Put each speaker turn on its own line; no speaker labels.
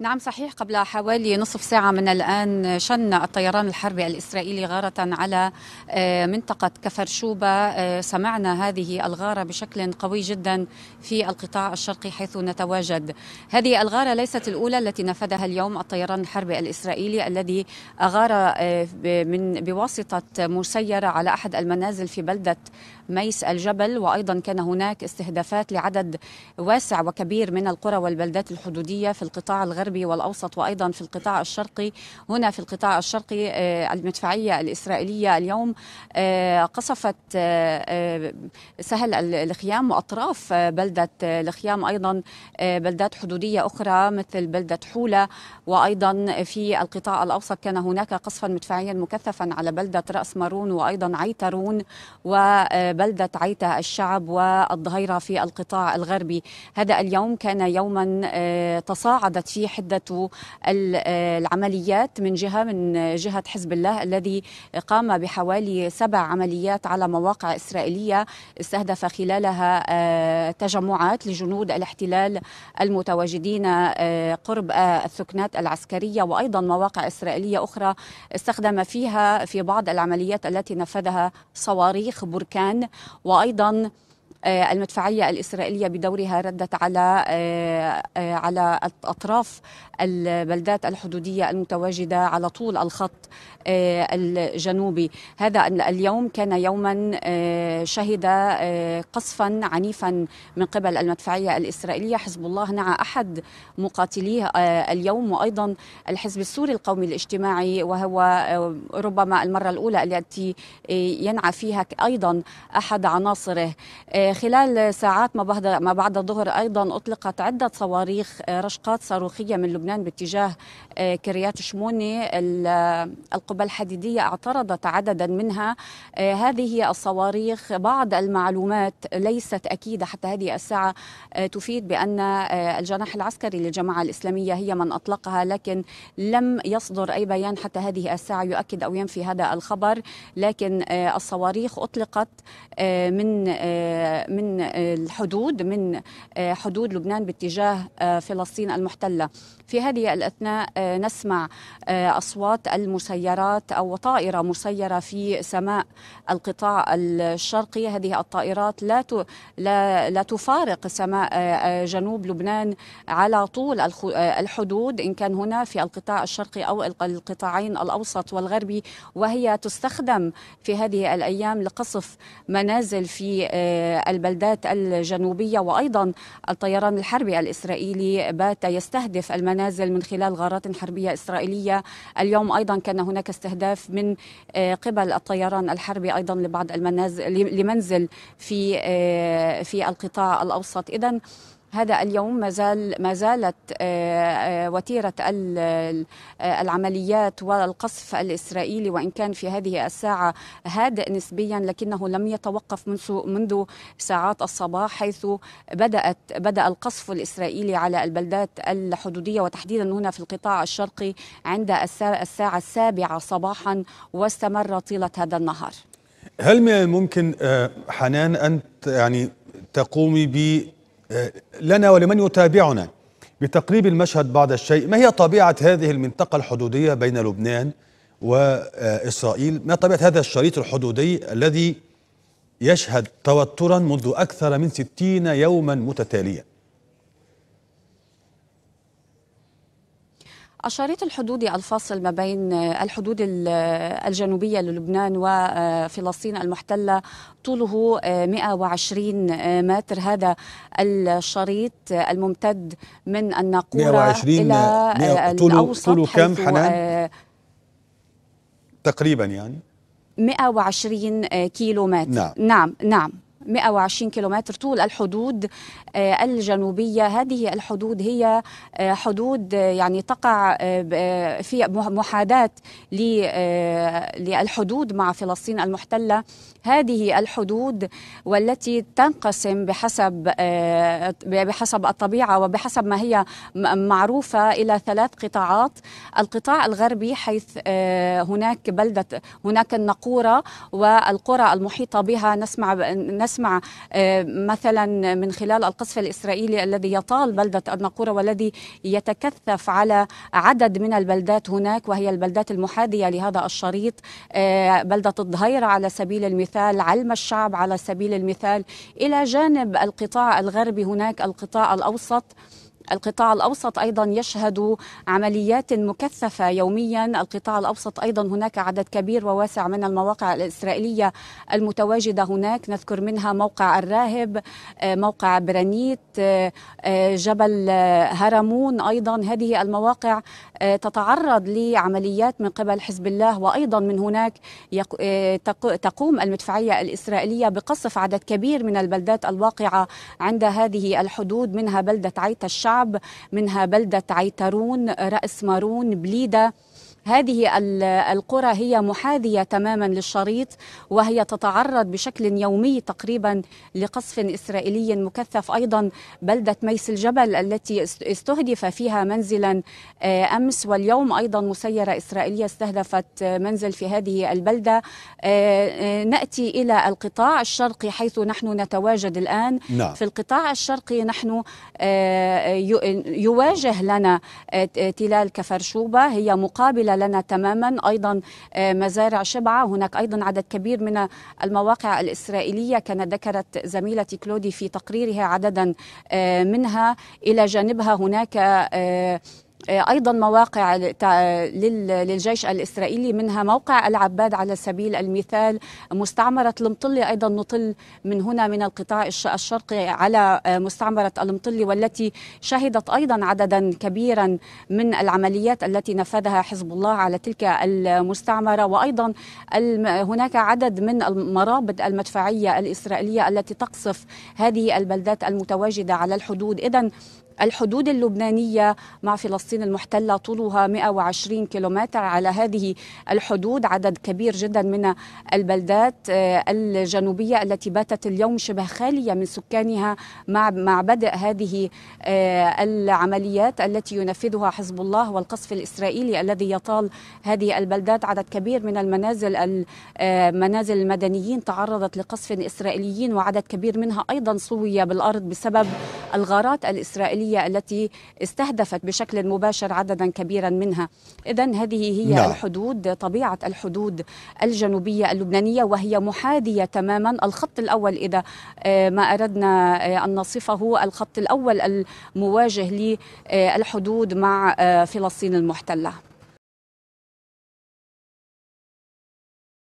نعم صحيح قبل حوالي نصف ساعة من الآن شن الطيران الحربي الإسرائيلي غارة على آه، منطقة كفر شوبة آه، سمعنا هذه الغارة بشكل قوي جدا في القطاع الشرقي حيث نتواجد هذه الغارة ليست الأولى التي نفذها اليوم الطيران الحربي الإسرائيلي الذي أغار آه، من بواسطة مسيرة على أحد المنازل في بلدة ميس الجبل وأيضا كان هناك استهدافات لعدد واسع وكبير من القرى والبلدات الحدودية في القطاع الغربي الغربي والأوسط وأيضا في القطاع الشرقي هنا في القطاع الشرقي آه، المدفعية الإسرائيلية اليوم آه، قصفت آه، سهل الخيام وأطراف بلدة الخيام أيضا بلدات حدودية أخرى مثل بلدة حولة وأيضا في القطاع الأوسط كان هناك قصفا مدفعيا مكثفا على بلدة رأس مارون وأيضا عيترون وبلدة عيتا الشعب والظهيرة في القطاع الغربي هذا اليوم كان يوما تصاعدت فيه حدة آه، العمليات من جهة من جهة حزب الله الذي قام بحوالي سبع عمليات على مواقع إسرائيلية استهدف خلالها آه، تجمعات لجنود الاحتلال المتواجدين آه، قرب الثكنات العسكرية وأيضا مواقع إسرائيلية أخرى استخدم فيها في بعض العمليات التي نفذها صواريخ بركان وأيضا آه، المدفعيه الاسرائيليه بدورها ردت على آه، آه، على اطراف البلدات الحدوديه المتواجده على طول الخط الجنوبي هذا اليوم كان يوما شهد قصفا عنيفا من قبل المدفعيه الاسرائيليه حزب الله نعى احد مقاتليه اليوم وايضا الحزب السوري القومي الاجتماعي وهو ربما المره الاولى التي ينعى فيها ايضا احد عناصره خلال ساعات ما بعد ما بعد الظهر ايضا اطلقت عده صواريخ آه، رشقات صاروخيه من لبنان باتجاه آه، كريات شموني القبة الحديديه اعترضت عددا منها آه، هذه هي الصواريخ بعض المعلومات ليست اكيده حتى هذه الساعه تفيد بان الجناح العسكري للجماعه الاسلاميه هي من اطلقها لكن لم يصدر اي بيان حتى هذه الساعه يؤكد او ينفي هذا الخبر لكن الصواريخ اطلقت من من آه، الحدود من آه، حدود لبنان باتجاه آه، فلسطين المحتله في هذه الاثناء نسمع اصوات المسيرات او طائره مسيره في سماء القطاع الشرقي هذه الطائرات لا لا, لا تفارق سماء جنوب لبنان على طول الحدود ان كان هنا في القطاع الشرقي او القطاعين الاوسط والغربي وهي تستخدم في هذه الايام لقصف منازل في البلدات الجنوبية وأيضا الطيران الحربي الإسرائيلي بات يستهدف المنازل من خلال غارات حربية إسرائيلية اليوم أيضا كان هناك استهداف من آه، قبل الطيران الحربي أيضا لبعض المنازل لمنزل في آه، في القطاع الأوسط إذا هذا اليوم ما زال ما زالت آه، آه، وتيره آه، العمليات والقصف الاسرائيلي وان كان في هذه الساعه هادئ نسبيا لكنه لم يتوقف منذ منذ ساعات الصباح حيث بدات بدا القصف الاسرائيلي على البلدات الحدوديه وتحديدا هنا في القطاع الشرقي عند الساعه السابعه صباحا واستمر طيله هذا النهار. هل من الممكن حنان ان يعني تقومي ب آه، لنا ولمن يتابعنا بتقريب المشهد بعض الشيء ما هي طبيعة هذه المنطقة الحدودية بين لبنان وإسرائيل ما طبيعة هذا الشريط الحدودي الذي يشهد توترا منذ أكثر من ستين يوما متتالية الشريط الحدودي الفاصل ما بين آه، الحدود آه، الجنوبية للبنان وفلسطين المحتلة طوله 120 آه، متر هذا الشريط الممتد من الناقورة 120 إلى 100 طوله, طوله كم حنان؟ تقريبا يعني 120 كيلو متر نعم نعم, نعم. 120 كيلومتر طول الحدود آه، الجنوبية هذه الحدود هي آه، حدود آه، يعني تقع في محاداة للحدود مع فلسطين المحتلة هذه الحدود والتي تنقسم بحسب بحسب الطبيعة وبحسب ما هي معروفة إلى ثلاث قطاعات القطاع الغربي حيث هناك بلدة هناك النقورة والقرى المحيطة بها نسمع نسمع نسمع آه، مثلا من خلال القصف الإسرائيلي الذي يطال بلدة الناقورة والذي يتكثف على عدد من البلدات هناك وهي البلدات المحاذية لهذا الشريط آه، بلدة الظهيرة على سبيل المثال علم الشعب على سبيل المثال إلى جانب القطاع الغربي هناك القطاع الأوسط القطاع الأوسط أيضا يشهد عمليات مكثفة يوميا القطاع الأوسط أيضا هناك عدد كبير وواسع من المواقع الإسرائيلية المتواجدة هناك نذكر منها موقع الراهب آه، موقع برانيت آه، آه، جبل هرمون أيضا هذه المواقع تتعرض لعمليات من قبل حزب الله وأيضا من هناك تقوم المدفعية الإسرائيلية بقصف عدد كبير من البلدات الواقعة عند هذه الحدود منها بلدة عيت الشعب الشعب منها بلدة عيترون رأس مارون بليدة هذه القرى هي محاذية تماما للشريط وهي تتعرض بشكل يومي تقريبا لقصف إسرائيلي مكثف أيضا بلدة ميس الجبل التي استهدف فيها منزلا آه، أمس واليوم أيضا مسيرة إسرائيلية استهدفت منزل في هذه البلدة آه، آه، نأتي إلى القطاع الشرقي حيث نحن نتواجد الآن نعم. في القطاع الشرقي نحن يواجه لنا تلال كفرشوبة هي مقابلة لنا تماما أيضا آه، مزارع شبعة هناك أيضا عدد كبير من المواقع الإسرائيلية كانت ذكرت زميلتي كلودي في تقريرها عددا آه، منها إلى جانبها هناك آه، آه، ايضا مواقع للجيش الاسرائيلي منها موقع العباد على سبيل المثال مستعمره المطلي ايضا نطل من هنا من القطاع الشرقي على آه، مستعمره المطلي والتي شهدت ايضا عددا كبيرا من العمليات التي نفذها حزب الله على تلك المستعمره وايضا هناك عدد من المرابط المدفعيه الاسرائيليه التي تقصف هذه البلدات المتواجده على الحدود اذا الحدود اللبنانية مع فلسطين المحتلة طولها 120 كيلومتر على هذه الحدود عدد كبير جدا من البلدات آه، الجنوبية التي باتت اليوم شبه خالية من سكانها مع بدء هذه آه، العمليات التي ينفذها حزب الله والقصف الإسرائيلي الذي يطال هذه البلدات عدد كبير من المنازل آه، منازل المدنيين تعرضت لقصف إسرائيليين وعدد كبير منها أيضا صوية بالأرض بسبب الغارات الإسرائيلية التي استهدفت بشكل مباشر عددا كبيرا منها إذا هذه هي لا. نعم. الحدود طبيعة الحدود الجنوبية اللبنانية وهي محاذية تماما الخط الأول إذا آه، ما أردنا آه، أن نصفه الخط الأول المواجه للحدود مع آه، فلسطين المحتله